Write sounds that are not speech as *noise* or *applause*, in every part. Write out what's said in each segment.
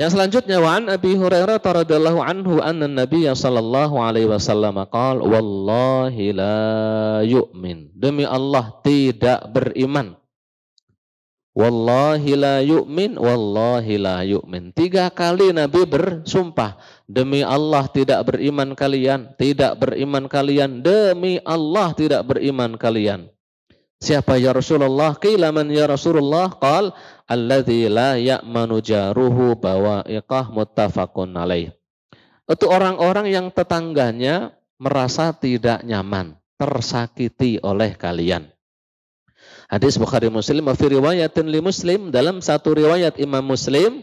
Yang selanjutnya wa an Abi Hurairah radhiyallahu anhu anna Nabi sallallahu alaihi wasallam qaal wallahi la yu'min demi Allah tidak beriman. Wallahi la yu'min wallahi la yu'min. Tiga kali Nabi bersumpah, demi Allah tidak beriman kalian, tidak beriman kalian, demi Allah tidak beriman kalian. Siapa ya Rasulullah? Qila man ya Rasulullah? Qal alladzi la ya'manu jaruhu bawa'iqah muttafaqun alaih. Itu orang-orang yang tetangganya merasa tidak nyaman, tersakiti oleh kalian. Hadis Bukhari Muslim fi riwayatin li Muslim dalam satu riwayat Imam Muslim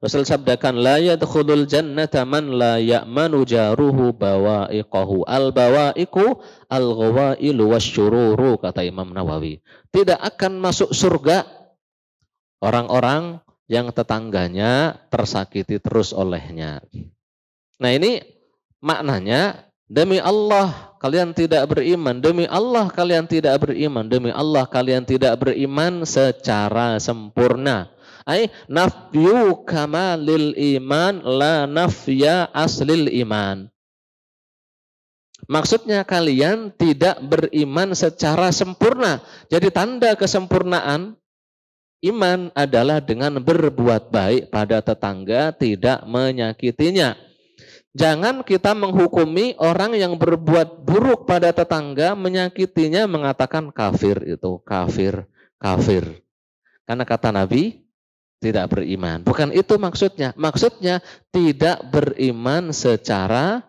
Rasul sabdakan la yadkhulul jannata man la ya'manu jaruhu bawa'iqahu al bawa'iqu al ghawailu wasyururu kata Imam Nawawi. Tidak akan masuk surga orang-orang yang tetangganya tersakiti terus olehnya. Nah ini maknanya demi Allah kalian tidak beriman, demi Allah kalian tidak beriman, demi Allah kalian tidak beriman secara sempurna ay nafyu kamalil iman la nafya aslil iman. Maksudnya kalian tidak beriman secara sempurna. Jadi tanda kesempurnaan iman adalah dengan berbuat baik pada tetangga, tidak menyakitinya. Jangan kita menghukumi orang yang berbuat buruk pada tetangga, menyakitinya, mengatakan kafir itu, kafir, kafir. Karena kata Nabi, tidak beriman. Bukan itu maksudnya. Maksudnya tidak beriman secara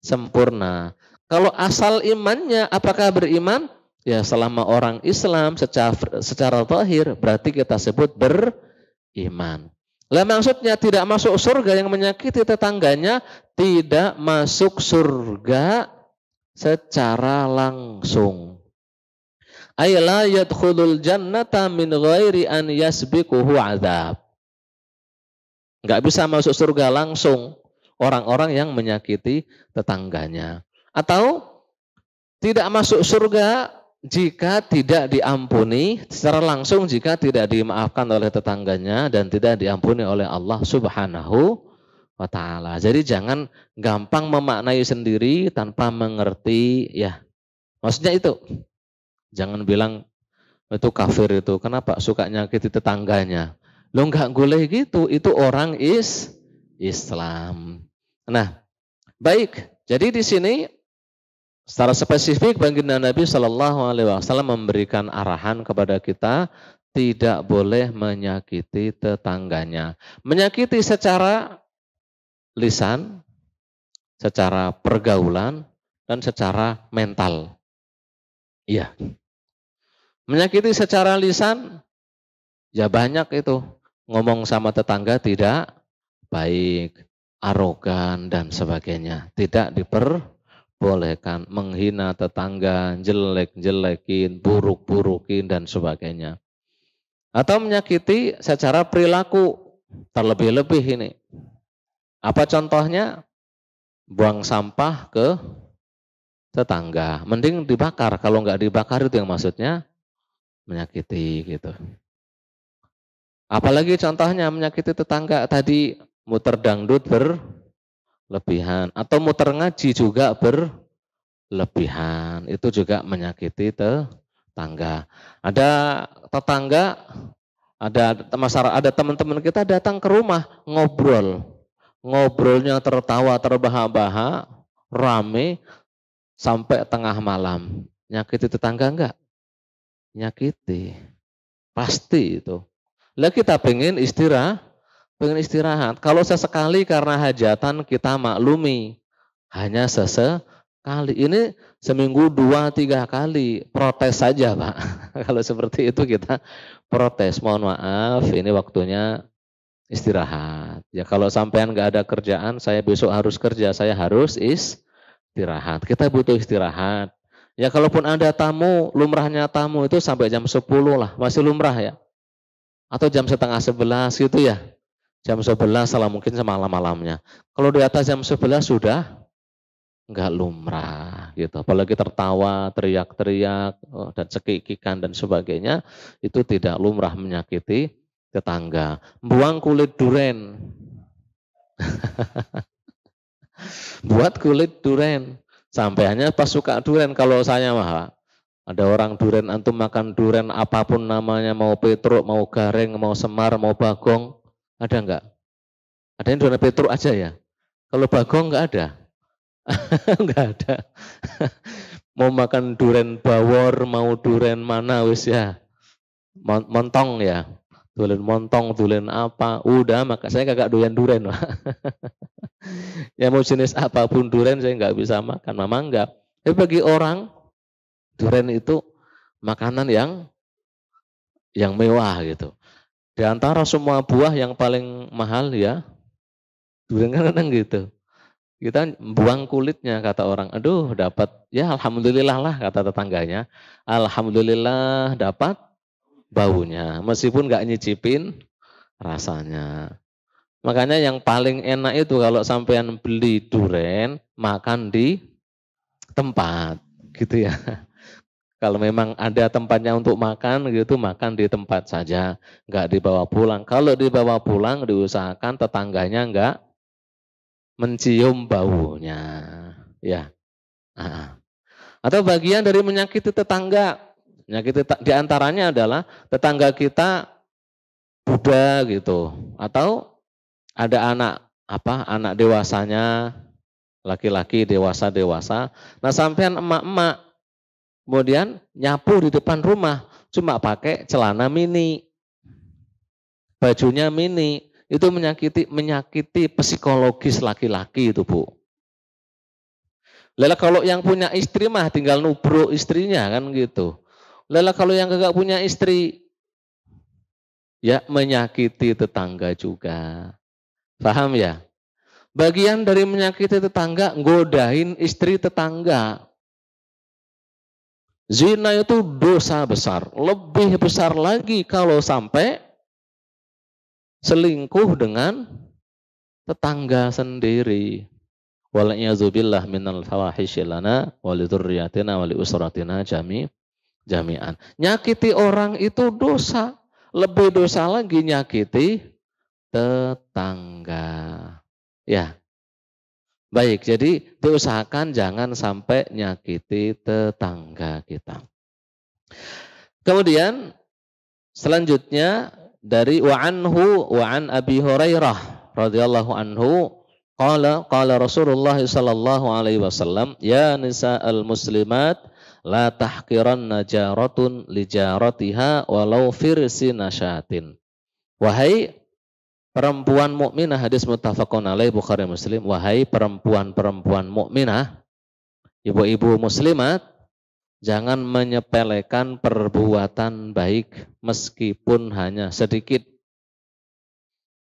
sempurna. Kalau asal imannya apakah beriman? Ya selama orang Islam secara secara zahir berarti kita sebut beriman. Lah maksudnya tidak masuk surga yang menyakiti tetangganya tidak masuk surga secara langsung ay la yadkhulul jannata min ghairi an yasbiquhu azab. Enggak bisa masuk surga langsung orang-orang yang menyakiti tetangganya atau tidak masuk surga jika tidak diampuni secara langsung jika tidak dimaafkan oleh tetangganya dan tidak diampuni oleh Allah Subhanahu wa taala. Jadi jangan gampang memaknai sendiri tanpa mengerti ya. Maksudnya itu. Jangan bilang itu kafir itu. Kenapa suka nyakiti tetangganya? Lo nggak boleh gitu. Itu orang is Islam. Nah, baik. Jadi di sini secara spesifik baginda Nabi Shallallahu Alaihi Wasallam memberikan arahan kepada kita tidak boleh menyakiti tetangganya. Menyakiti secara lisan, secara pergaulan, dan secara mental. Iya. Menyakiti secara lisan, ya banyak itu. Ngomong sama tetangga tidak baik, arogan dan sebagainya. Tidak diperbolehkan menghina tetangga, jelek-jelekin, buruk-burukin dan sebagainya. Atau menyakiti secara perilaku, terlebih-lebih ini. Apa contohnya? Buang sampah ke tetangga. Mending dibakar. Kalau nggak dibakar itu yang maksudnya menyakiti gitu. Apalagi contohnya menyakiti tetangga tadi muter dangdut berlebihan atau muter ngaji juga berlebihan. Itu juga menyakiti tetangga. Ada tetangga, ada masyarakat, ada teman-teman kita datang ke rumah ngobrol. Ngobrolnya tertawa terbahak-bahak, rame sampai tengah malam. Nyakiti tetangga enggak? nyakiti. Pasti itu. Lah kita pengen istirahat, pengen istirahat. Kalau sesekali karena hajatan kita maklumi. Hanya sesekali. Ini seminggu dua, tiga kali. Protes saja Pak. *laughs* Kalau seperti itu kita protes. Mohon maaf ini waktunya istirahat. Ya kalau sampean nggak ada kerjaan, saya besok harus kerja, saya harus istirahat. Kita butuh istirahat. Ya kalaupun ada tamu, lumrahnya tamu itu sampai jam 10 lah, masih lumrah ya. Atau jam setengah 11 gitu ya. Jam 11 salah mungkin semalam malamnya. Kalau di atas jam 11 sudah enggak lumrah gitu. Apalagi tertawa, teriak-teriak eh, dan cekikikan dan sebagainya itu tidak lumrah menyakiti tetangga. Buang kulit duren. *laughs* Buat kulit duren Sampai hanya pas suka duren kalau saya mah ada orang duren antum makan duren apapun namanya mau petruk, mau garing, mau semar, mau bagong, ada enggak? Ada yang duren petruk aja ya. Kalau bagong enggak ada. enggak *laughs* ada. *laughs* mau makan duren bawor, mau duren mana wis ya. Montong ya dulen montong, dulen apa, udah maka saya kagak doyan duren. *laughs* ya mau jenis apapun duren saya nggak bisa makan, mama enggak. Tapi bagi orang duren itu makanan yang yang mewah gitu. Di antara semua buah yang paling mahal ya duren kan kadang gitu. Kita buang kulitnya kata orang. Aduh dapat ya alhamdulillah lah kata tetangganya. Alhamdulillah dapat baunya, meskipun nggak nyicipin rasanya. Makanya yang paling enak itu kalau sampean beli duren, makan di tempat gitu ya. *laughs* Kalau memang ada tempatnya untuk makan gitu, makan di tempat saja, nggak dibawa pulang. Kalau dibawa pulang, diusahakan tetangganya nggak mencium baunya, ya. Ah, ah. Atau bagian dari menyakiti tetangga, gitu. di antaranya adalah tetangga kita Buddha gitu atau ada anak apa anak dewasanya laki-laki dewasa dewasa nah sampean emak-emak kemudian nyapu di depan rumah cuma pakai celana mini bajunya mini itu menyakiti menyakiti psikologis laki-laki itu bu lelah kalau yang punya istri mah tinggal nubruk istrinya kan gitu Lelah kalau yang kagak punya istri, ya menyakiti tetangga juga. Paham ya? Bagian dari menyakiti tetangga, godain istri tetangga. Zina itu dosa besar. Lebih besar lagi kalau sampai selingkuh dengan tetangga sendiri. Wala'iyazubillah minal fawahishilana walidurriyatina wali usratina jami jami'an. Nyakiti orang itu dosa. Lebih dosa lagi nyakiti tetangga. Ya. Baik, jadi diusahakan jangan sampai nyakiti tetangga kita. Kemudian selanjutnya dari wa'anhu wa'an Abi Hurairah radhiyallahu anhu qala qala Rasulullah sallallahu alaihi wasallam ya nisa al muslimat La tahkiran najarotun li jaratiha walau firsi nasyatin. Wahai perempuan mukminah hadis muttafaqun alaih Bukhari Muslim. Wahai perempuan-perempuan mukminah, ibu-ibu muslimat, jangan menyepelekan perbuatan baik meskipun hanya sedikit.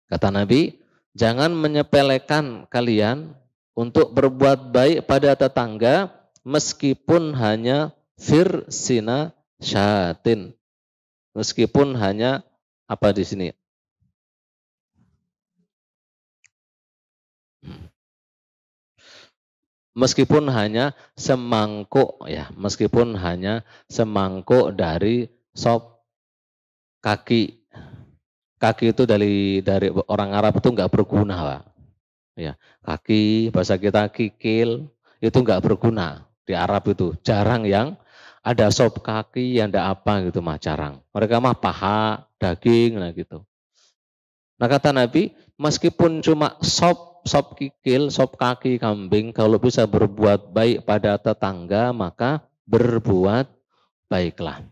Kata Nabi, jangan menyepelekan kalian untuk berbuat baik pada tetangga meskipun hanya fir sina syatin. Meskipun hanya apa di sini? Meskipun hanya semangkuk ya, meskipun hanya semangkuk dari sop kaki. Kaki itu dari dari orang Arab itu nggak berguna, Pak. Ya, kaki bahasa kita kikil itu nggak berguna di Arab itu jarang yang ada sop kaki, yang ada apa gitu mah jarang. Mereka mah paha, daging lah gitu. Nah kata Nabi, meskipun cuma sop, sop kikil, sop kaki kambing, kalau bisa berbuat baik pada tetangga, maka berbuat baiklah.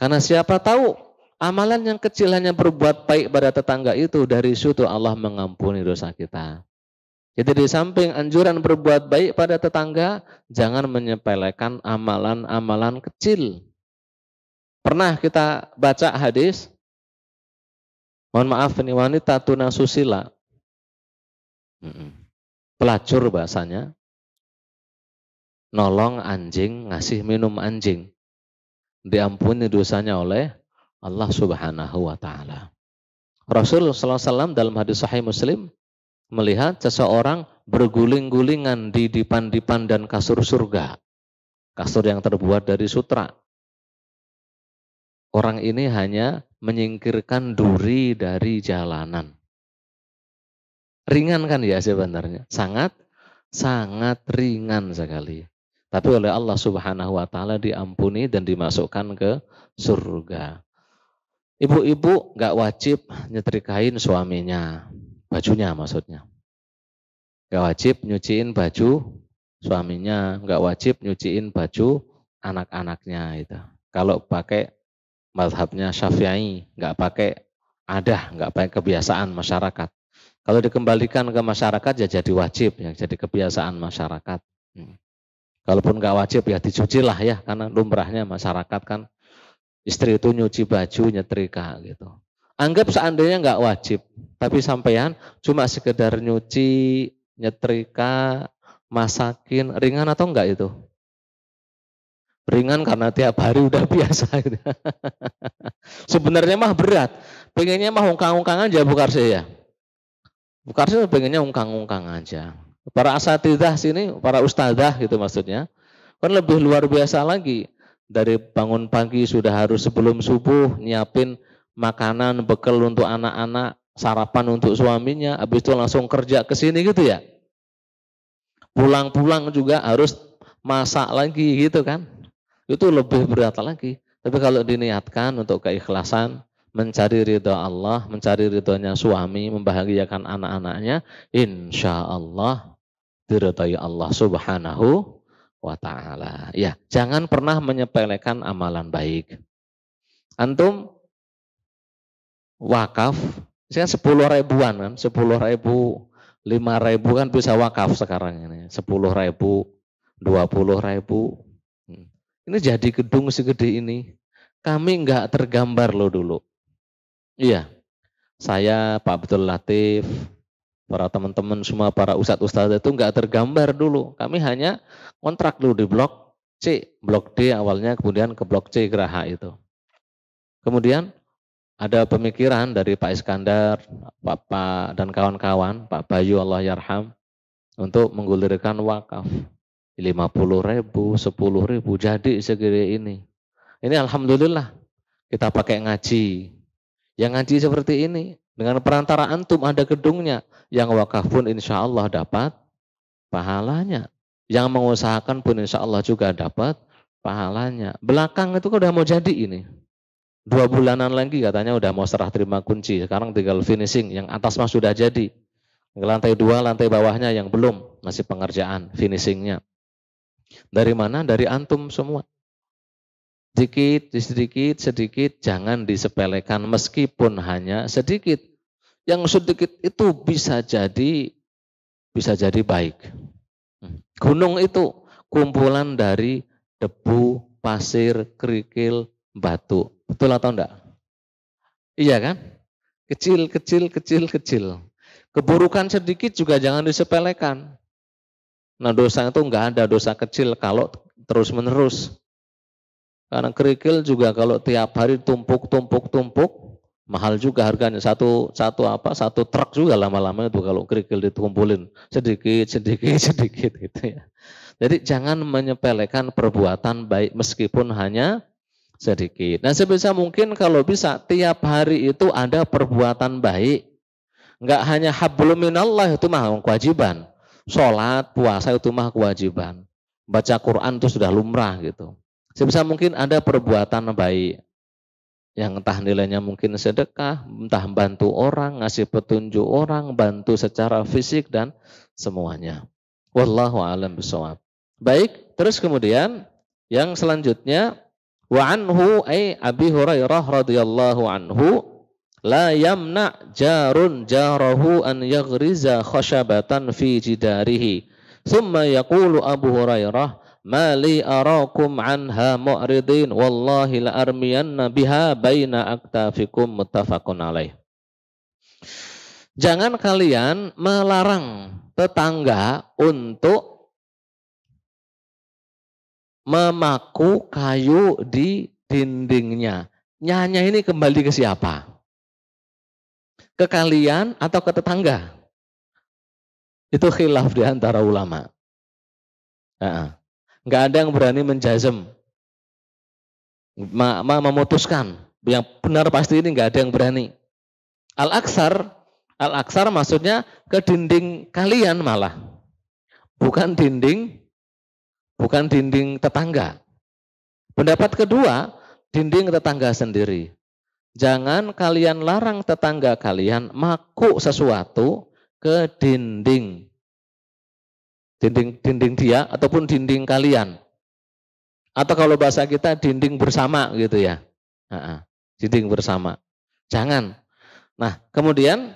Karena siapa tahu amalan yang kecil hanya berbuat baik pada tetangga itu dari situ Allah mengampuni dosa kita. Jadi di samping anjuran berbuat baik pada tetangga, jangan menyepelekan amalan-amalan kecil. Pernah kita baca hadis, mohon maaf ini wanita tuna susila, pelacur bahasanya, nolong anjing, ngasih minum anjing. Diampuni dosanya oleh Allah subhanahu wa ta'ala. Rasul SAW dalam hadis sahih muslim, melihat seseorang berguling-gulingan di dipan-dipan dan kasur surga. Kasur yang terbuat dari sutra. Orang ini hanya menyingkirkan duri dari jalanan. Ringan kan ya sebenarnya? Sangat, sangat ringan sekali. Tapi oleh Allah subhanahu wa ta'ala diampuni dan dimasukkan ke surga. Ibu-ibu gak wajib nyetrikain suaminya bajunya maksudnya. gak wajib nyuciin baju suaminya, gak wajib nyuciin baju anak-anaknya itu. Kalau pakai madhabnya syafi'i, gak pakai ada, gak pakai kebiasaan masyarakat. Kalau dikembalikan ke masyarakat ya jadi wajib, ya jadi kebiasaan masyarakat. Hmm. Kalaupun gak wajib ya dicuci lah ya, karena lumrahnya masyarakat kan istri itu nyuci baju, nyetrika gitu. Anggap seandainya nggak wajib, tapi sampean cuma sekedar nyuci, nyetrika, masakin, ringan atau enggak itu? Ringan karena tiap hari udah *laughs* biasa. Sebenarnya mah berat. Pengennya mah ungkang-ungkang aja Bu Karsi ya. Bu Karsi pengennya ungkang-ungkang aja. Para asatidah sini, para ustadzah gitu maksudnya. Kan lebih luar biasa lagi. Dari bangun pagi sudah harus sebelum subuh nyiapin makanan bekal untuk anak-anak, sarapan untuk suaminya, habis itu langsung kerja ke sini gitu ya. Pulang-pulang juga harus masak lagi gitu kan. Itu lebih berat lagi. Tapi kalau diniatkan untuk keikhlasan, mencari ridho Allah, mencari ridhonya suami, membahagiakan anak-anaknya, insya Allah diridhoi Allah subhanahu wa ta'ala. Ya, jangan pernah menyepelekan amalan baik. Antum wakaf, saya sepuluh ribuan kan, sepuluh ribu, lima ribu kan bisa wakaf sekarang ini, sepuluh ribu, dua puluh ribu. Hmm. Ini jadi gedung segede ini, kami nggak tergambar loh dulu. Iya, saya Pak Abdul Latif, para teman-teman semua para ustadz ustadz itu nggak tergambar dulu. Kami hanya kontrak dulu di blok C, blok D awalnya kemudian ke blok C Geraha itu. Kemudian ada pemikiran dari Pak Iskandar, Pak, Pak dan kawan-kawan, Pak Bayu Allah Yarham, untuk menggulirkan wakaf. 50 ribu, 10 ribu, jadi segede ini. Ini Alhamdulillah, kita pakai ngaji. Yang ngaji seperti ini, dengan perantara antum ada gedungnya, yang wakaf pun insya Allah dapat pahalanya. Yang mengusahakan pun insya Allah juga dapat pahalanya. Belakang itu kan udah mau jadi ini. Dua bulanan lagi katanya udah mau serah terima kunci. Sekarang tinggal finishing. Yang atas mah sudah jadi. Lantai dua, lantai bawahnya yang belum. Masih pengerjaan, finishingnya. Dari mana? Dari antum semua. Sedikit, sedikit, sedikit. Jangan disepelekan meskipun hanya sedikit. Yang sedikit itu bisa jadi bisa jadi baik. Hmm. Gunung itu kumpulan dari debu, pasir, kerikil, batu Betul atau enggak? Iya kan? Kecil, kecil, kecil, kecil. Keburukan sedikit juga jangan disepelekan. Nah dosa itu enggak ada dosa kecil kalau terus-menerus. Karena kerikil juga kalau tiap hari tumpuk, tumpuk, tumpuk, mahal juga harganya. Satu satu apa? Satu truk juga lama-lama itu kalau kerikil ditumpulin sedikit, sedikit, *laughs* sedikit gitu ya. Jadi jangan menyepelekan perbuatan baik meskipun hanya sedikit. Nah sebisa mungkin kalau bisa tiap hari itu ada perbuatan baik. Enggak hanya habluminallah itu mah kewajiban. Sholat, puasa itu mah kewajiban. Baca Quran itu sudah lumrah gitu. Sebisa mungkin ada perbuatan baik. Yang entah nilainya mungkin sedekah, entah bantu orang, ngasih petunjuk orang, bantu secara fisik dan semuanya. Wallahu a'lam bishawab. Baik, terus kemudian yang selanjutnya Wa anhu ay Abi Hurairah radhiyallahu anhu la yamna jarun jarahu an yaghriza khashabatan fi jidarihi. Thumma yaqulu Abu Hurairah ma li arakum anha mu'ridin wallahi la armiyanna biha baina aktafikum muttafaqun alaih. Jangan kalian melarang tetangga untuk memaku kayu di dindingnya. Nyanya ini kembali ke siapa? Ke kalian atau ke tetangga? Itu khilaf di antara ulama. Enggak ada yang berani menjazem. Ma, ma memutuskan. Yang benar pasti ini enggak ada yang berani. Al-Aksar, Al-Aksar maksudnya ke dinding kalian malah. Bukan dinding bukan dinding tetangga. Pendapat kedua, dinding tetangga sendiri. Jangan kalian larang tetangga kalian maku sesuatu ke dinding dinding dinding dia ataupun dinding kalian. Atau kalau bahasa kita dinding bersama gitu ya. dinding bersama. Jangan. Nah, kemudian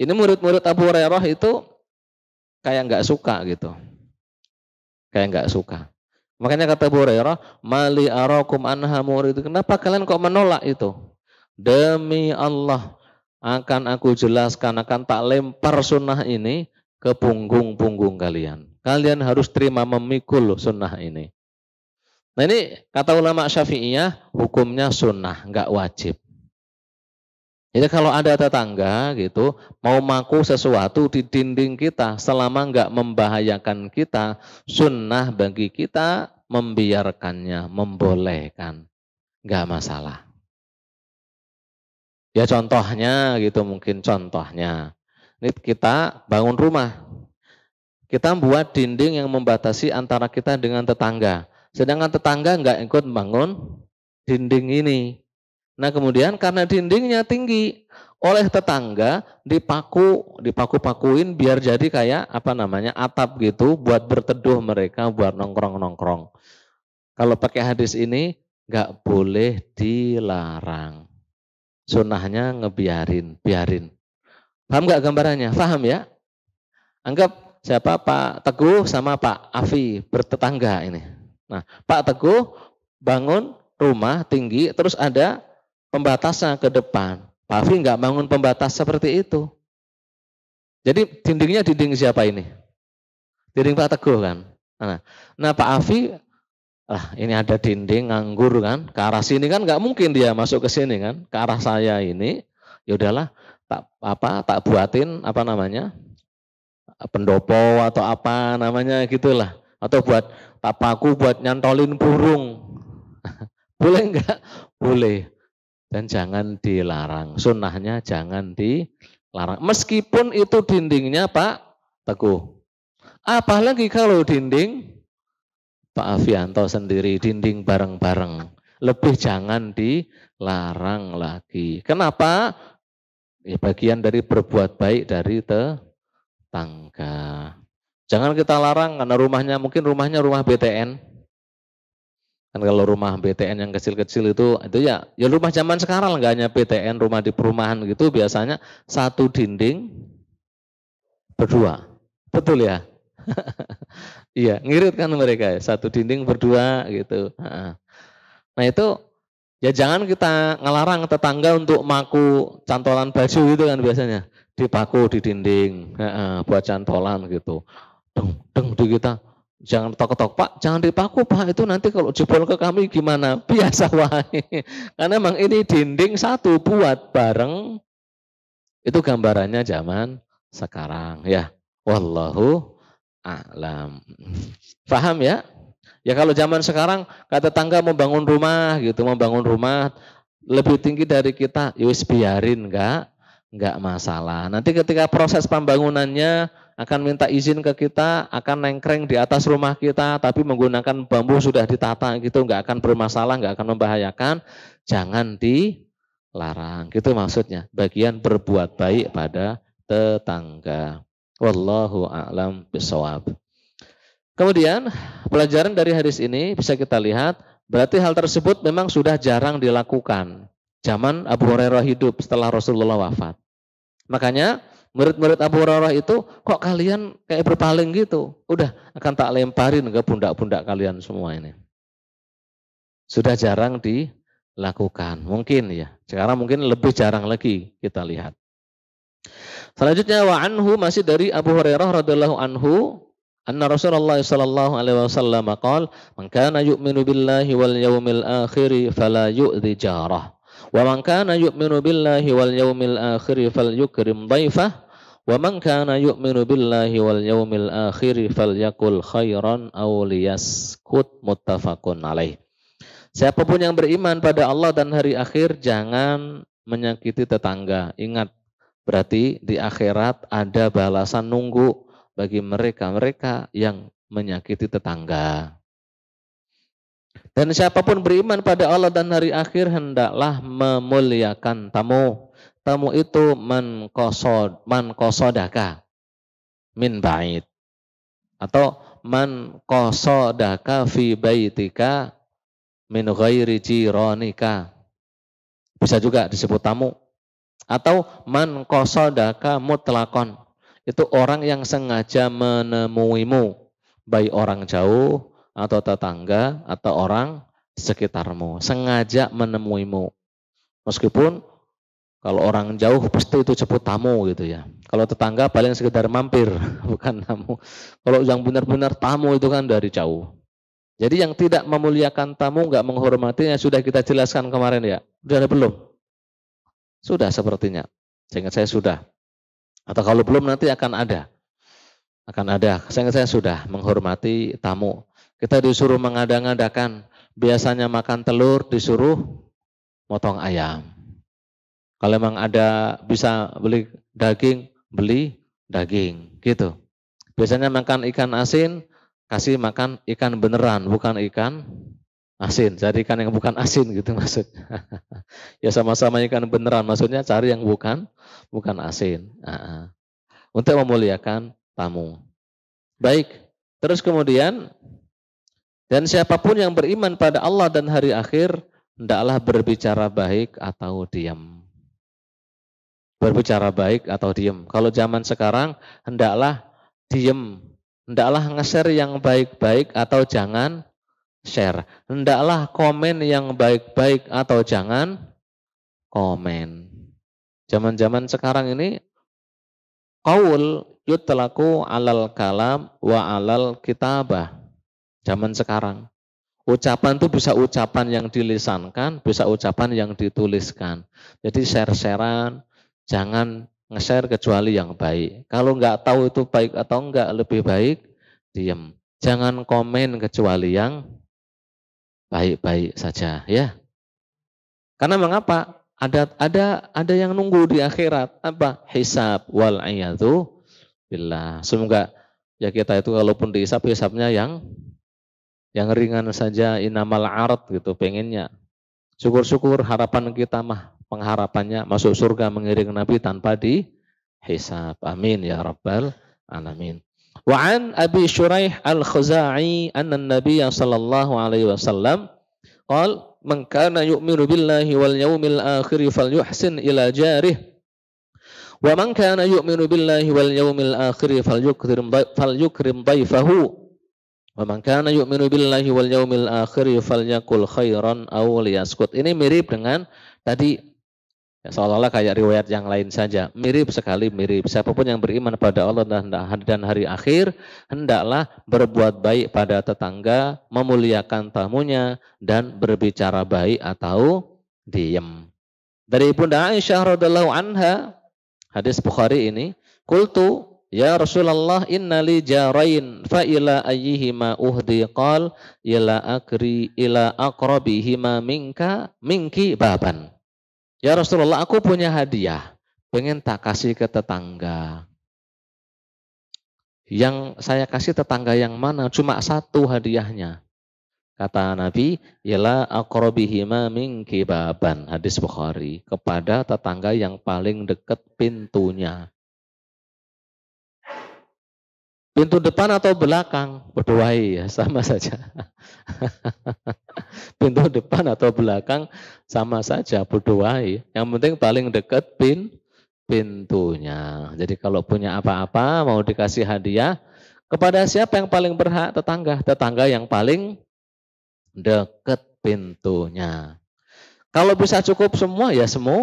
ini murid-murid Abu Hurairah itu kayak nggak suka gitu. Kayak nggak suka. Makanya kata Bu Hurairah, "Mali arakum anha murid." Kenapa kalian kok menolak itu? Demi Allah akan aku jelaskan akan tak lempar sunnah ini ke punggung-punggung kalian. Kalian harus terima memikul sunnah ini. Nah ini kata ulama syafi'iyah hukumnya sunnah, nggak wajib. Jadi ya, kalau ada tetangga gitu mau maku sesuatu di dinding kita selama nggak membahayakan kita, sunnah bagi kita membiarkannya, membolehkan, nggak masalah. Ya contohnya gitu mungkin contohnya. Ini kita bangun rumah, kita buat dinding yang membatasi antara kita dengan tetangga. Sedangkan tetangga nggak ikut bangun dinding ini. Nah kemudian karena dindingnya tinggi, oleh tetangga dipaku, dipaku-pakuin biar jadi kayak apa namanya atap gitu buat berteduh mereka, buat nongkrong-nongkrong. Kalau pakai hadis ini nggak boleh dilarang. Sunnahnya ngebiarin, biarin. Paham nggak gambarannya? Paham ya? Anggap siapa Pak Teguh sama Pak Afi bertetangga ini. Nah, Pak Teguh bangun rumah tinggi, terus ada pembatasnya ke depan. Pak nggak bangun pembatas seperti itu. Jadi dindingnya dinding siapa ini? Dinding Pak Teguh kan. Nah, nah Pak Afi, lah ini ada dinding nganggur kan, ke arah sini kan nggak mungkin dia masuk ke sini kan, ke arah saya ini. Ya udahlah, tak apa tak buatin apa namanya pendopo atau apa namanya gitulah atau buat tak paku buat nyantolin burung *laughs* boleh nggak? boleh dan jangan dilarang. Sunnahnya jangan dilarang. Meskipun itu dindingnya Pak Teguh. Apalagi kalau dinding Pak Avianto sendiri, dinding bareng-bareng. Lebih jangan dilarang lagi. Kenapa? Ya, bagian dari berbuat baik dari tetangga. Jangan kita larang karena rumahnya mungkin rumahnya rumah BTN Kan kalau rumah BTN yang kecil-kecil itu itu ya ya rumah zaman sekarang enggak hanya BTN, rumah di perumahan gitu biasanya satu dinding berdua. Betul ya? *laughs* iya, ngirit kan mereka ya, satu dinding berdua gitu. Nah, itu ya jangan kita ngelarang tetangga untuk maku cantolan baju itu kan biasanya dipaku di dinding buat cantolan gitu. Deng deng di kita Jangan tok-tok, Pak, jangan dipaku, Pak. Itu nanti kalau jebol ke kami gimana? *laughs* Biasa, Wah, Karena memang ini dinding satu buat bareng. Itu gambarannya zaman sekarang, ya. Wallahu a'lam. faham *laughs* ya? Ya kalau zaman sekarang kata tangga membangun rumah gitu, membangun rumah lebih tinggi dari kita, yus ya biarin enggak, enggak masalah. Nanti ketika proses pembangunannya akan minta izin ke kita, akan nengkreng di atas rumah kita, tapi menggunakan bambu sudah ditata gitu, nggak akan bermasalah, nggak akan membahayakan, jangan dilarang. Gitu maksudnya. Bagian berbuat baik pada tetangga. Wallahu a'lam bisawab. Kemudian pelajaran dari hadis ini bisa kita lihat, berarti hal tersebut memang sudah jarang dilakukan. Zaman Abu Hurairah hidup setelah Rasulullah wafat. Makanya murid-murid Abu Hurairah itu kok kalian kayak berpaling gitu. Udah akan tak lemparin ke pundak-pundak kalian semua ini. Sudah jarang dilakukan. Mungkin ya. Sekarang mungkin lebih jarang lagi kita lihat. Selanjutnya wa anhu masih dari Abu Hurairah radhiallahu anhu anna Rasulullah sallallahu alaihi wasallam qala man kana yu'minu billahi wal yawmil akhir fala yu'dhi jarah Wa man kana yu'minu billahi wal yawmil akhir falyukrim dhaifah wa man kana yu'minu billahi wal yawmil akhir falyakul khairan aw liyaskut muttafaqun alaih. Siapapun yang beriman pada Allah dan hari akhir jangan menyakiti tetangga. Ingat, berarti di akhirat ada balasan nunggu bagi mereka-mereka yang menyakiti tetangga. Dan siapapun beriman pada Allah dan hari akhir hendaklah memuliakan tamu. Tamu itu man kosod, man kosodaka min bait. Atau man kosodaka fi baitika min ghairi jironika. Bisa juga disebut tamu. Atau man kosodaka mutlakon. Itu orang yang sengaja menemuimu. Baik orang jauh atau tetangga atau orang sekitarmu sengaja menemuimu meskipun kalau orang jauh pasti itu sebut tamu gitu ya. Kalau tetangga paling sekedar mampir, *laughs* bukan tamu. Kalau yang benar-benar tamu itu kan dari jauh. Jadi yang tidak memuliakan tamu, nggak menghormatinya sudah kita jelaskan kemarin ya. Sudah belum? Sudah sepertinya. sehingga saya sudah. Atau kalau belum nanti akan ada. Akan ada. ingat saya sudah menghormati tamu. Kita disuruh mengadang-adakan. Biasanya makan telur disuruh motong ayam. Kalau memang ada bisa beli daging, beli daging, gitu. Biasanya makan ikan asin, kasih makan ikan beneran, bukan ikan asin. Cari ikan yang bukan asin *laughs* gitu maksudnya. ya sama-sama ikan beneran, maksudnya cari yang bukan bukan asin. Untuk memuliakan tamu. Baik, terus kemudian dan siapapun yang beriman pada Allah dan hari akhir, hendaklah berbicara baik atau diam. Berbicara baik atau diam. Kalau zaman sekarang, hendaklah diam. Hendaklah nge-share yang baik-baik atau jangan share. Hendaklah komen yang baik-baik atau jangan komen. Zaman-zaman sekarang ini, kaul yutlaku alal kalam wa alal kitabah zaman sekarang. Ucapan itu bisa ucapan yang dilisankan, bisa ucapan yang dituliskan. Jadi share-sharean, jangan nge-share kecuali yang baik. Kalau nggak tahu itu baik atau nggak, lebih baik diem. Jangan komen kecuali yang baik-baik saja, ya. Karena mengapa? Ada ada ada yang nunggu di akhirat apa? Hisab wal billah. Semoga ya kita itu kalaupun dihisap hisabnya yang yang ringan saja inamal arat gitu pengennya. Syukur-syukur harapan kita mah pengharapannya masuk surga mengiring Nabi tanpa di hisab. Amin ya rabbal alamin. Wa Abi Shuraih Al-Khuzai anna Nabi sallallahu alaihi wasallam qala man kana yu'minu billahi wal yaumil akhir falyuhsin ila jarih wa man kana yu'minu billahi wal yaumil akhir falyukrim falyukrim dhaifahu man kana yu'minu billahi wal yaumil akhir falyakul khairan aw liyaskut. Ini mirip dengan tadi ya, seolah-olah kayak riwayat yang lain saja. Mirip sekali mirip. Siapapun yang beriman pada Allah dan hari akhir hendaklah berbuat baik pada tetangga, memuliakan tamunya dan berbicara baik atau diam. Dari Bunda Aisyah radhiallahu anha hadis Bukhari ini, kultu Ya Rasulullah innali jarain fa ila ayyihima uhdi qal ila akri ila aqrabihima minka minki baban. Ya Rasulullah aku punya hadiah. Pengen tak kasih ke tetangga. Yang saya kasih tetangga yang mana? Cuma satu hadiahnya. Kata Nabi, ila aqrabihima minki baban. Hadis Bukhari. Kepada tetangga yang paling dekat pintunya. Pintu depan atau belakang? Berdoai ya, sama saja. *laughs* pintu depan atau belakang sama saja berdoai. Yang penting paling dekat pin pintunya. Jadi kalau punya apa-apa mau dikasih hadiah kepada siapa yang paling berhak? Tetangga, tetangga yang paling dekat pintunya. Kalau bisa cukup semua ya semua.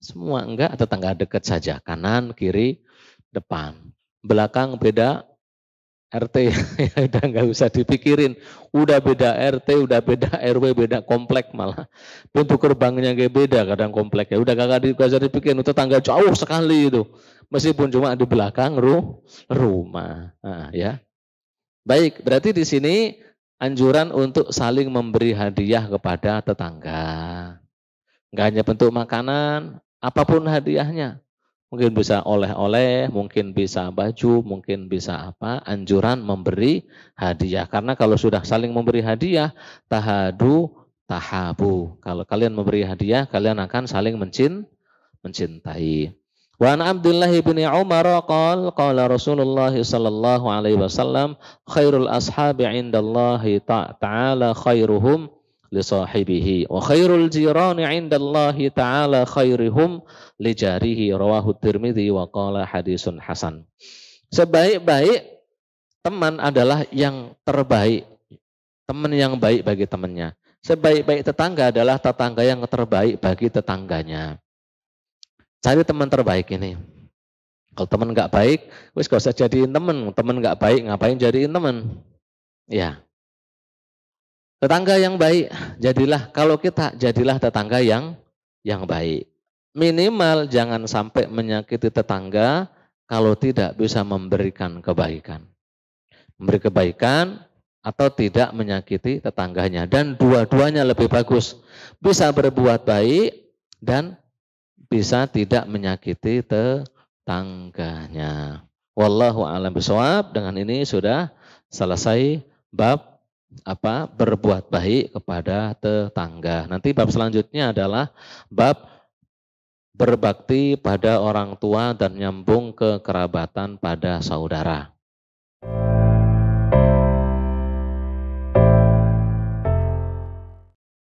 Semua enggak tetangga dekat saja, kanan, kiri, depan belakang beda RT *laughs* ya udah nggak usah dipikirin udah beda RT udah beda RW beda komplek malah pintu gerbangnya kayak beda kadang komplek ya udah kagak usah dipikirin tetangga jauh sekali itu meskipun cuma di belakang ru rumah nah, ya baik berarti di sini anjuran untuk saling memberi hadiah kepada tetangga nggak hanya bentuk makanan apapun hadiahnya Mungkin bisa oleh-oleh, mungkin bisa baju, mungkin bisa apa. Anjuran memberi hadiah. Karena kalau sudah saling memberi hadiah, tahadu, tahabu. Kalau kalian memberi hadiah, kalian akan saling mencin, mencintai. Wa an Abdullah bin Umar qala qala Rasulullah sallallahu alaihi wasallam khairul ashabi indallahi ta'ala khairuhum lisahibihi wa khairul jirani indallahi ta'ala خيرهم li jarihi rawahu وقال wa qala sebaik-baik teman adalah yang terbaik teman yang baik bagi temannya sebaik-baik tetangga adalah tetangga yang terbaik bagi tetangganya cari teman terbaik ini kalau teman nggak baik wis gak usah jadiin teman teman nggak baik ngapain jadiin teman ya Tetangga yang baik, jadilah kalau kita jadilah tetangga yang yang baik. Minimal jangan sampai menyakiti tetangga kalau tidak bisa memberikan kebaikan. Memberi kebaikan atau tidak menyakiti tetangganya dan dua-duanya lebih bagus. Bisa berbuat baik dan bisa tidak menyakiti tetangganya. Wallahu a'lam bishawab. Dengan ini sudah selesai bab apa berbuat baik kepada tetangga. Nanti bab selanjutnya adalah bab berbakti pada orang tua dan nyambung kekerabatan pada saudara.